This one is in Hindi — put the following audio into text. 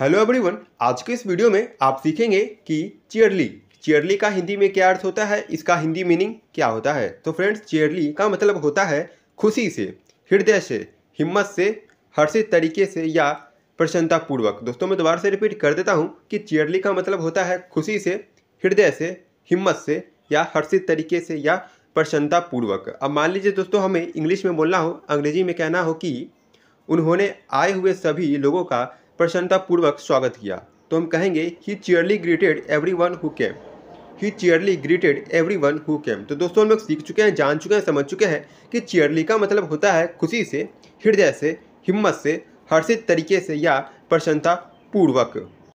हेलो एवरीवन आज के इस वीडियो में आप सीखेंगे कि चेयरली चेयरली का हिंदी में क्या अर्थ होता है इसका हिंदी मीनिंग क्या होता है तो फ्रेंड्स चेयरली का मतलब होता है खुशी से हृदय से हिम्मत से हर्षित तरीके से या प्रसन्नतापूर्वक दोस्तों मैं दोबारा से रिपीट कर देता हूँ कि चेयरली का मतलब होता है खुशी से हृदय से हिम्मत से या हर्षित तरीके से या प्रसन्नतापूर्वक अब मान लीजिए दोस्तों हमें इंग्लिश में बोलना हो अंग्रेजी में कहना हो कि उन्होंने आए हुए सभी लोगों का प्रसन्नतापूर्वक स्वागत किया तो हम कहेंगे he cheerily greeted every one who came he cheerily greeted every one who came तो दोस्तों हम लोग सीख चुके हैं जान चुके हैं समझ चुके हैं कि चेयरली का मतलब होता है खुशी से हृदय से हिम्मत से हर्षित तरीके से या प्रसन्नतापूर्वक